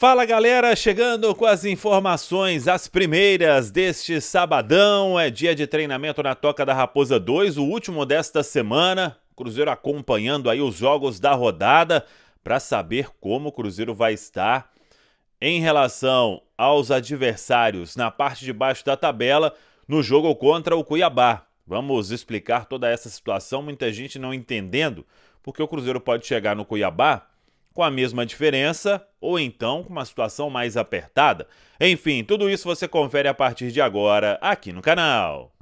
Fala galera, chegando com as informações, as primeiras deste sabadão, é dia de treinamento na Toca da Raposa 2, o último desta semana. Cruzeiro acompanhando aí os jogos da rodada para saber como o Cruzeiro vai estar em relação aos adversários na parte de baixo da tabela no jogo contra o Cuiabá. Vamos explicar toda essa situação, muita gente não entendendo, porque o Cruzeiro pode chegar no Cuiabá com a mesma diferença ou então com uma situação mais apertada. Enfim, tudo isso você confere a partir de agora aqui no canal.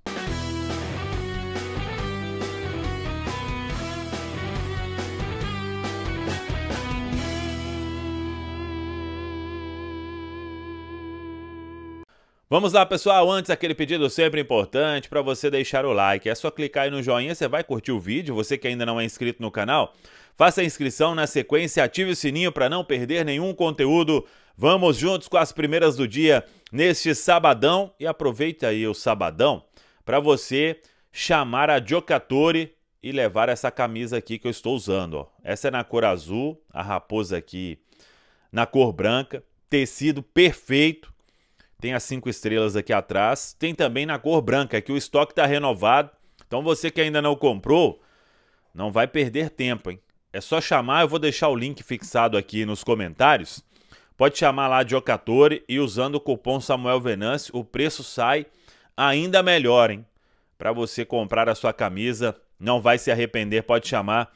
Vamos lá, pessoal. Antes, aquele pedido sempre importante para você deixar o like. É só clicar aí no joinha, você vai curtir o vídeo. Você que ainda não é inscrito no canal, Faça a inscrição na sequência, ative o sininho para não perder nenhum conteúdo. Vamos juntos com as primeiras do dia neste sabadão e aproveita aí o sabadão para você chamar a Giocatore e levar essa camisa aqui que eu estou usando. Ó. Essa é na cor azul, a raposa aqui na cor branca, tecido perfeito. Tem as cinco estrelas aqui atrás. Tem também na cor branca, é que o estoque está renovado. Então você que ainda não comprou, não vai perder tempo, hein? É só chamar, eu vou deixar o link fixado aqui nos comentários. Pode chamar lá de Ocatore e usando o cupom Samuel Venance, o preço sai ainda melhor, hein? Para você comprar a sua camisa, não vai se arrepender, pode chamar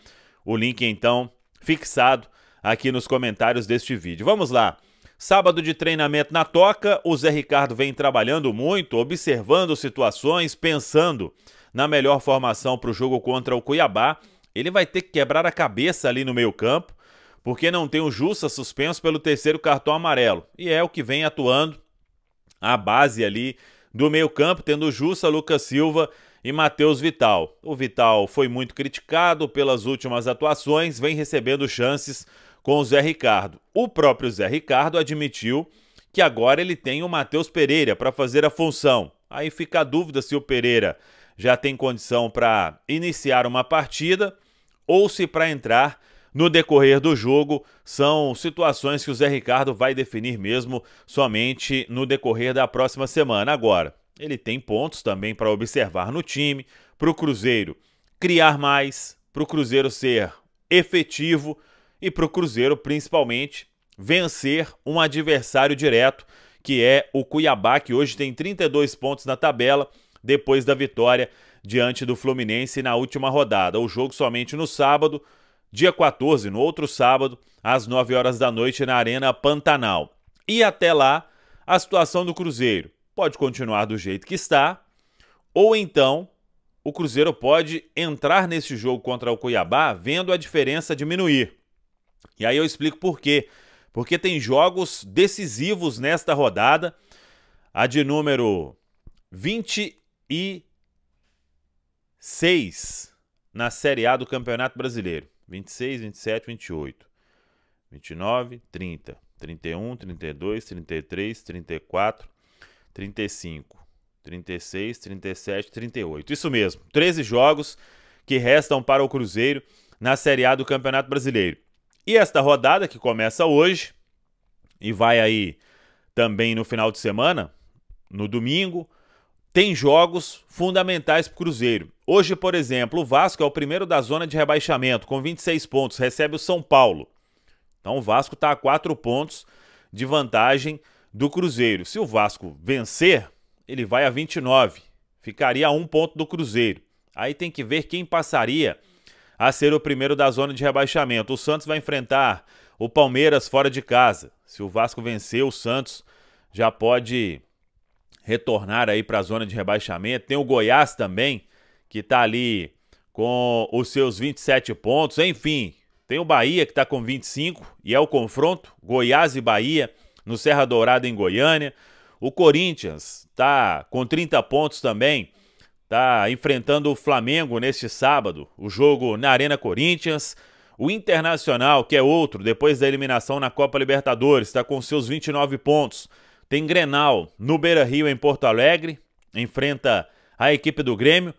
o link então fixado aqui nos comentários deste vídeo. Vamos lá. Sábado de treinamento na toca, o Zé Ricardo vem trabalhando muito, observando situações, pensando na melhor formação para o jogo contra o Cuiabá ele vai ter que quebrar a cabeça ali no meio campo, porque não tem o Jussa suspenso pelo terceiro cartão amarelo. E é o que vem atuando a base ali do meio campo, tendo o Jussa, Lucas Silva e Matheus Vital. O Vital foi muito criticado pelas últimas atuações, vem recebendo chances com o Zé Ricardo. O próprio Zé Ricardo admitiu que agora ele tem o Matheus Pereira para fazer a função. Aí fica a dúvida se o Pereira já tem condição para iniciar uma partida ou se para entrar no decorrer do jogo. São situações que o Zé Ricardo vai definir mesmo somente no decorrer da próxima semana. Agora, ele tem pontos também para observar no time, para o Cruzeiro criar mais, para o Cruzeiro ser efetivo e para o Cruzeiro, principalmente, vencer um adversário direto, que é o Cuiabá, que hoje tem 32 pontos na tabela depois da vitória diante do Fluminense na última rodada. O jogo somente no sábado, dia 14, no outro sábado, às 9 horas da noite na Arena Pantanal. E até lá, a situação do Cruzeiro pode continuar do jeito que está, ou então o Cruzeiro pode entrar nesse jogo contra o Cuiabá vendo a diferença diminuir. E aí eu explico por quê. Porque tem jogos decisivos nesta rodada. A de número 20 e 6 na Série A do Campeonato Brasileiro. 26, 27, 28, 29, 30, 31, 32, 33, 34, 35, 36, 37, 38. Isso mesmo, 13 jogos que restam para o Cruzeiro na Série A do Campeonato Brasileiro. E esta rodada que começa hoje e vai aí também no final de semana, no domingo, tem jogos fundamentais para o Cruzeiro. Hoje, por exemplo, o Vasco é o primeiro da zona de rebaixamento, com 26 pontos, recebe o São Paulo. Então o Vasco está a 4 pontos de vantagem do Cruzeiro. Se o Vasco vencer, ele vai a 29, ficaria a 1 ponto do Cruzeiro. Aí tem que ver quem passaria a ser o primeiro da zona de rebaixamento. O Santos vai enfrentar o Palmeiras fora de casa. Se o Vasco vencer, o Santos já pode retornar aí para a zona de rebaixamento. Tem o Goiás também, que está ali com os seus 27 pontos. Enfim, tem o Bahia que está com 25 e é o confronto Goiás e Bahia no Serra Dourada em Goiânia. O Corinthians está com 30 pontos também, está enfrentando o Flamengo neste sábado, o jogo na Arena Corinthians. O Internacional, que é outro, depois da eliminação na Copa Libertadores, está com seus 29 pontos. Tem Grenal no Beira Rio, em Porto Alegre. Enfrenta a equipe do Grêmio.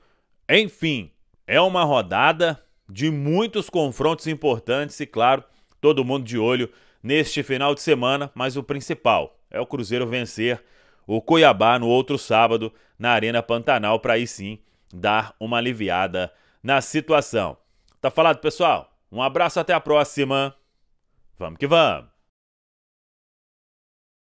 Enfim, é uma rodada de muitos confrontos importantes e, claro, todo mundo de olho neste final de semana. Mas o principal é o Cruzeiro vencer o Cuiabá no outro sábado na Arena Pantanal para aí sim dar uma aliviada na situação. Tá falado, pessoal? Um abraço, até a próxima. Vamos que vamos!